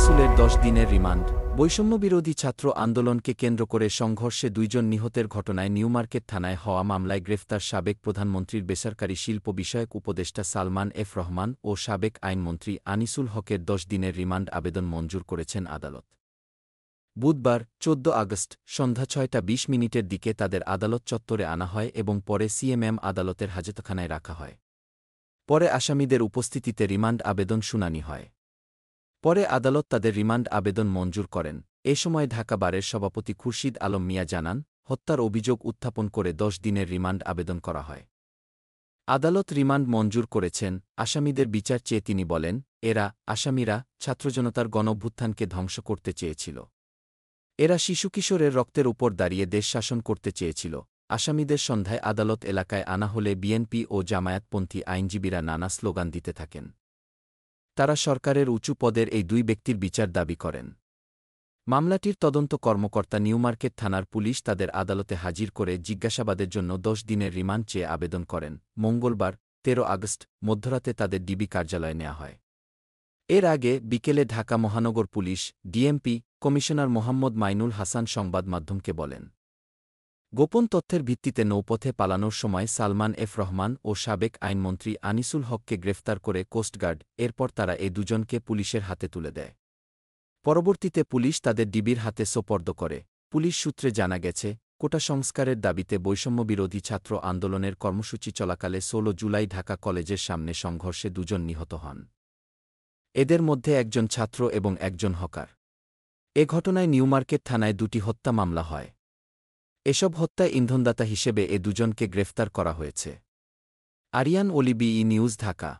আসানসুলের দশ দিনের রিমান্ড বৈষম্যবিরোধী ছাত্র আন্দোলনকে কেন্দ্র করে সংঘর্ষে দুইজন নিহতের ঘটনায় নিউমার্কেট থানায় হওয়া মামলায় গ্রেফতার সাবেক প্রধানমন্ত্রীর বেসরকারি শিল্প বিষয়ক উপদেষ্টা সালমান এফ রহমান ও সাবেক আইনমন্ত্রী আনিসুল হকের দশ দিনের রিমান্ড আবেদন মঞ্জুর করেছেন আদালত বুধবার চোদ্দ আগস্ট সন্ধ্যা ছয়টা বিশ মিনিটের দিকে তাদের আদালত চত্বরে আনা হয় এবং পরে সিএমএম আদালতের হাজতখানায় রাখা হয় পরে আসামিদের উপস্থিতিতে রিমান্ড আবেদন শুনানি হয় পরে আদালত তাদের রিমান্ড আবেদন মঞ্জুর করেন এ সময় ঢাকা বারের সভাপতি খুরশিদ আলম মিয়া জানান হত্যার অভিযোগ উত্থাপন করে দশ দিনের রিমান্ড আবেদন করা হয় আদালত রিমান্ড মঞ্জুর করেছেন আসামিদের বিচার চেয়ে তিনি বলেন এরা আসামিরা ছাত্রজনতার গণভ্যুত্থানকে ধ্বংস করতে চেয়েছিল এরা শিশু কিশোরের রক্তের উপর দাঁড়িয়ে দেশ শাসন করতে চেয়েছিল আসামিদের সন্ধ্যায় আদালত এলাকায় আনা হলে বিএনপি ও জামায়াতপন্থী আইনজীবীরা নানা স্লোগান দিতে থাকেন তারা সরকারের উঁচু পদের এই দুই ব্যক্তির বিচার দাবি করেন মামলাটির তদন্ত কর্মকর্তা নিউমার্কেট থানার পুলিশ তাদের আদালতে হাজির করে জিজ্ঞাসাবাদের জন্য দশ দিনের রিমান্ড চেয়ে আবেদন করেন মঙ্গলবার তেরো আগস্ট মধ্যরাতে তাদের ডিবি কার্যালয়ে নেওয়া হয় এর আগে বিকেলে ঢাকা মহানগর police DMP commissioner Mohammad Mainul Hasan সংবাদ মাধ্যমকে বলেন গোপন তথ্যের ভিত্তিতে নৌপথে পালানোর সময় সালমান এফ রহমান ও সাবেক আইনমন্ত্রী আনিসুল হককে গ্রেফতার করে কোস্টগার্ড এরপর তারা এ দুজনকে পুলিশের হাতে তুলে দেয় পরবর্তীতে পুলিশ তাদের ডিবির হাতে সোপর্দ করে পুলিশ সূত্রে জানা গেছে কোটা সংস্কারের দাবিতে বৈষম্যবিরোধী ছাত্র আন্দোলনের কর্মসূচি চলাকালে ১৬ জুলাই ঢাকা কলেজের সামনে সংঘর্ষে দুজন নিহত হন এদের মধ্যে একজন ছাত্র এবং একজন হকার এ ঘটনায় নিউমার্কেট থানায় দুটি হত্যা মামলা হয় এসব হত্যায় ইন্ধনদাতা হিসেবে এ দুজনকে গ্রেফতার করা হয়েছে আরিয়ান ওলিবি ই নিউজ ঢাকা